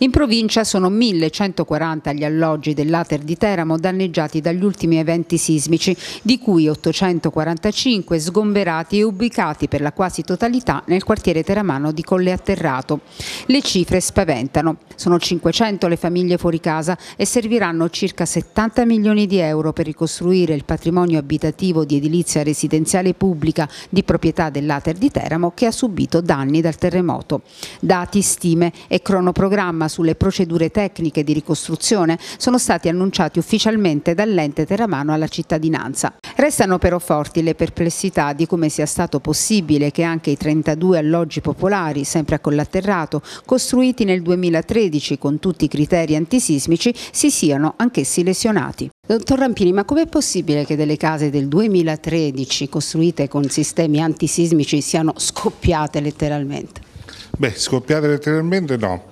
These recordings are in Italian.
In provincia sono 1140 gli alloggi dell'Ater di Teramo danneggiati dagli ultimi eventi sismici, di cui 845 sgomberati e ubicati per la quasi totalità nel quartiere teramano di Colle Atterrato. Le cifre spaventano. Sono 500 le famiglie fuori casa e serviranno circa 70 milioni di euro per ricostruire il patrimonio abitativo di edilizia residenziale pubblica di proprietà dell'Ater di Teramo che ha subito danni dal terremoto. Dati, stime e cronoprogramma sulle procedure tecniche di ricostruzione sono stati annunciati ufficialmente dall'ente terramano alla cittadinanza. Restano però forti le perplessità di come sia stato possibile che anche i 32 alloggi popolari, sempre a Collatterrato, costruiti nel 2013 con tutti i criteri antisismici, si siano anch'essi lesionati. Dottor Rampini, ma com'è possibile che delle case del 2013 costruite con sistemi antisismici siano scoppiate letteralmente? Beh, scoppiate letteralmente no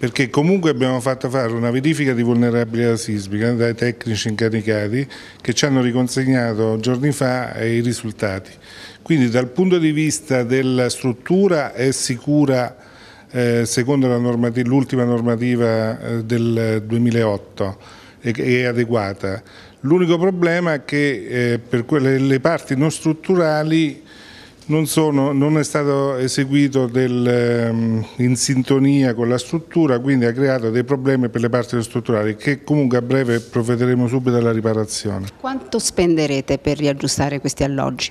perché comunque abbiamo fatto fare una verifica di vulnerabilità sismica dai tecnici incaricati che ci hanno riconsegnato giorni fa i risultati. Quindi dal punto di vista della struttura è sicura eh, secondo l'ultima normativa, normativa eh, del 2008 e, e adeguata. L'unico problema è che eh, per quelle, le parti non strutturali non, sono, non è stato eseguito del, ehm, in sintonia con la struttura, quindi ha creato dei problemi per le parti strutturali che comunque a breve provvederemo subito alla riparazione. Quanto spenderete per riaggiustare questi alloggi?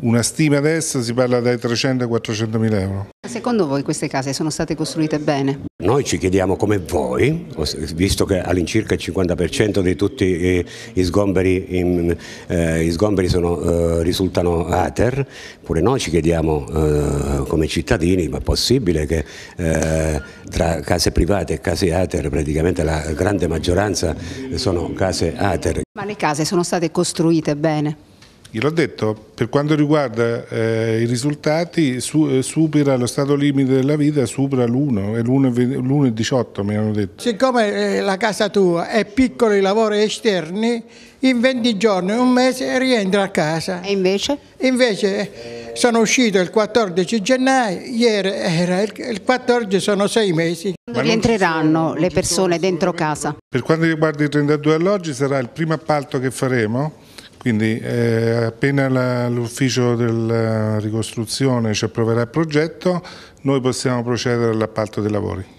Una stima adesso si parla dai 300 ai 400 mila euro. Secondo voi queste case sono state costruite bene? Noi ci chiediamo come voi, visto che all'incirca il 50% di tutti gli sgomberi, in, eh, gli sgomberi sono, eh, risultano ATER, pure noi ci chiediamo eh, come cittadini, ma è possibile che eh, tra case private e case ATER praticamente la grande maggioranza sono case ATER? Ma le case sono state costruite bene? Gliel'ho detto, per quanto riguarda eh, i risultati, su, eh, supera lo stato limite della vita, supera l'1, è l'1,18 mi hanno detto. Siccome eh, la casa tua è i lavori esterni, in 20 giorni, un mese rientra a casa. E invece? Invece eh, sono uscito il 14 gennaio, ieri era il 14, sono sei mesi. Quando rientreranno le persone dentro casa? Per quanto riguarda i 32 alloggi sarà il primo appalto che faremo quindi eh, appena l'ufficio della ricostruzione ci approverà il progetto, noi possiamo procedere all'appalto dei lavori.